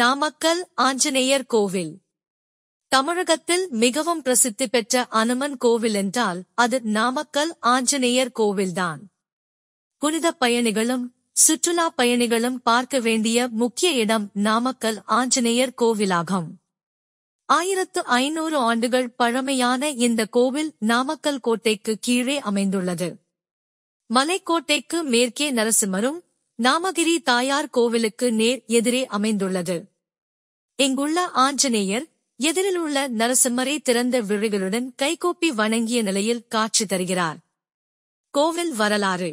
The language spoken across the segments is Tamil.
நாமக்கல் ஆஞ்சநேயர் கோவில் தமிழகத்தில் மிகவும் பிரசித்தி பெற்ற அனுமன் கோவில் என்றால் அது நாமக்கல் ஆஞ்சநேயர் கோவில்தான் புனித பயணிகளும் சுற்றுலா பயணிகளும் பார்க்க வேண்டிய முக்கிய இடம் நாமக்கல் ஆஞ்சநேயர் கோவிலாகும் ஆயிரத்து ஐநூறு ஆண்டுகள் பழமையான இந்த கோவில் நாமக்கல் கோட்டைக்கு கீழே அமைந்துள்ளது மலைக்கோட்டைக்கு மேற்கே நரசிம்மரும் நாமகிரி தாயார் கோவிலுக்கு நேர் எதிரே அமைந்துள்ளது இங்குள்ள ஆஞ்சநேயர் எதிரில் உள்ள நரசிம்மரை திறந்த விழிகளுடன் கைகோப்பி வணங்கிய நிலையில் காட்சி தருகிறார் கோவில் வரலாறு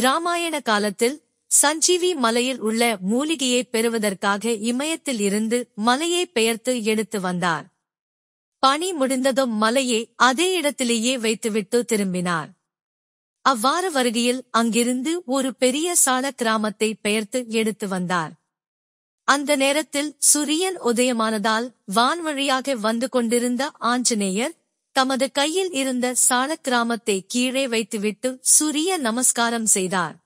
இராமாயண காலத்தில் சஞ்சீவி மலையில் உள்ள மூலிகையை பெறுவதற்காக இமயத்தில் இருந்து மலையை பெயர்த்து எடுத்து வந்தார் பணி முடிந்ததும் மலையை அதே இடத்திலேயே வைத்துவிட்டு திரும்பினார் அவ்வாறு வருகையில் அங்கிருந்து ஒரு பெரிய சால கிராமத்தை பெயர்த்து எடுத்து வந்தார் அந்த நேரத்தில் சுரியன் உதயமானதால் வான்வழியாக வந்து கொண்டிருந்த ஆஞ்சநேயர் தமது கையில் இருந்த சால கிராமத்தை கீழே வைத்துவிட்டு சுரிய நமஸ்காரம் செய்தார்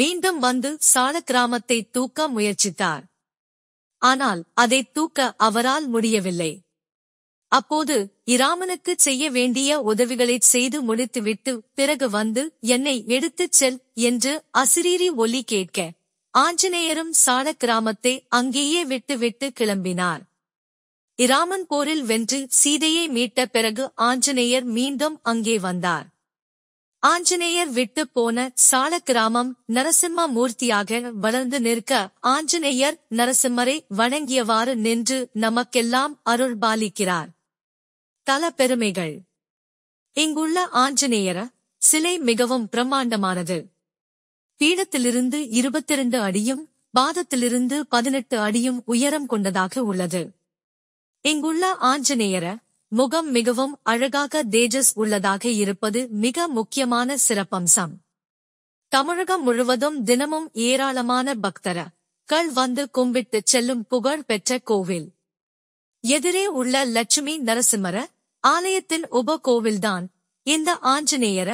மீண்டும் வந்து சால கிராமத்தை தூக்க முயற்சித்தார் ஆனால் அதை தூக்க அவரால் முடியவில்லை அப்போது இராமனுக்குச் செய்ய வேண்டிய உதவிகளைச் செய்து முடித்துவிட்டு பிறகு வந்து என்னை எடுத்துச் செல் என்று அசிரீரி ஒலி கேட்க ஆஞ்சநேயரும் சால கிராமத்தை அங்கேயே விட்டுவிட்டு கிளம்பினார் இராமன் போரில் வென்று சீதையை மீட்ட பிறகு ஆஞ்சநேயர் மீண்டும் அங்கே வந்தார் ஆஞ்சநேயர் விட்டு போன சால கிராமம் நரசிம்ம மூர்த்தியாக வளர்ந்து நிற்க ஆஞ்சநேயர் நரசிம்மரை வணங்கியவாறு நின்று நமக்கெல்லாம் அருள்பாலிக்கிறார் தல பெருமைகள் இங்குள்ள ஆஞ்சநேயர சிலை மிகவும் பிரம்மாண்டமானது பீடத்திலிருந்து இருபத்திரண்டு அடியும் பாதத்திலிருந்து பதினெட்டு அடியும் உயரம் கொண்டதாக உள்ளது இங்குள்ள ஆஞ்சநேயர முகம் மிகவும் அழகாக தேஜஸ் உள்ளதாக இருப்பது மிக முக்கியமான சிறப்பம்சம் தமிழகம் முழுவதும் தினமும் ஏராளமான பக்தர கள் வந்து கும்பிட்டு செல்லும் புகழ் பெற்ற கோவில் எதிரே உள்ள லட்சுமி நரசிம்மர ஆலயத்தின் உபகோவில்தான் இந்த ஆஞ்சநேயர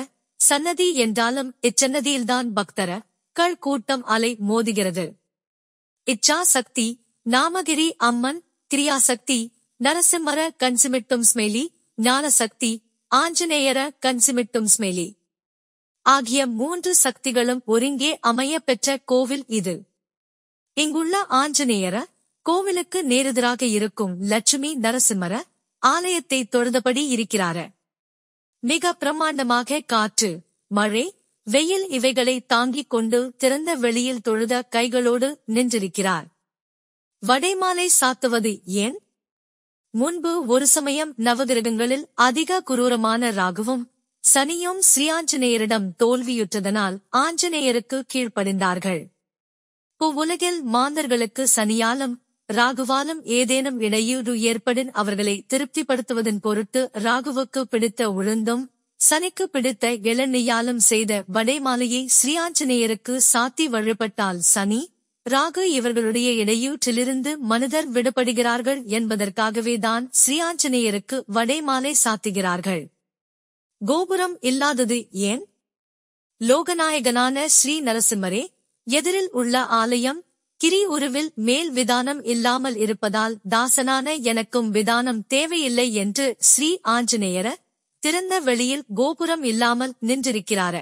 சன்னதி என்றாலும் இச்சன்னதியில்தான் பக்தர கள் கூட்டம் அலை மோதுகிறது இச்சா சக்தி நாமகிரி அம்மன் கிரியாசக்தி நரசிம்மர கன்சிமிட்டும் ஸ்மேலி ஞானசக்தி ஆஞ்சநேயர கன்சிமிட்டும் ஸ்மேலி ஆகிய மூன்று சக்திகளும் ஒருங்கே அமைய பெற்ற கோவில் இது இங்குள்ள ஆஞ்சநேயர கோவிலுக்கு நேரெதிராக இருக்கும் லட்சுமி நரசிம்மர ஆலயத்தை தொழுதபடி இருக்கிறார மிக பிரமாண்டமாக காற்று மழை வெயில் இவைகளை தாங்கிக் கொண்டு திறந்த வெளியில் தொழுத கைகளோடு நின்றிருக்கிறார் வடைமாலை சாத்துவது ஏன் முன்பு ஒரு சமயம் நவகிரகங்களில் அதிக குரூரமான ராகுவும் சனியும் ஸ்ரீஆஞ்சநேயரிடம் தோல்வியுற்றதனால் ஆஞ்சநேயருக்கு கீழ்ப்படிந்தார்கள் உலகில் மாந்தர்களுக்கு சனியாலும் ராகுவாலும் ஏதேனும் இடையூறு ஏற்படின் அவர்களை திருப்திப்படுத்துவதன் பொருட்டு ராகுவுக்கு பிடித்த உளுந்தும் சனிக்கு பிடித்த இளநியாலும் செய்த வடைமாலையை ஸ்ரீயாஞ்சநேயருக்கு சாத்தி வழிபட்டால் சனி ராகு இவர்களுடைய இடையூற்றிலிருந்து மனிதர் விடுபடுகிறார்கள் என்பதற்காகவே தான் ஸ்ரீயாஞ்சநேயருக்கு வடைமாலை சாத்துகிறார்கள் கோபுரம் இல்லாதது ஏன் லோகநாயகனான ஸ்ரீ நரசிம்மரே எதிரில் உள்ள ஆலயம் கிரி உருவில் மேல் விதானம் இல்லாமல் இருப்பதால் தாசனான எனக்கும் விதானம் தேவையில்லை என்று ஸ்ரீ ஆஞ்சநேயர திறந்த வெளியில் கோபுரம் இல்லாமல் நின்றிருக்கிறார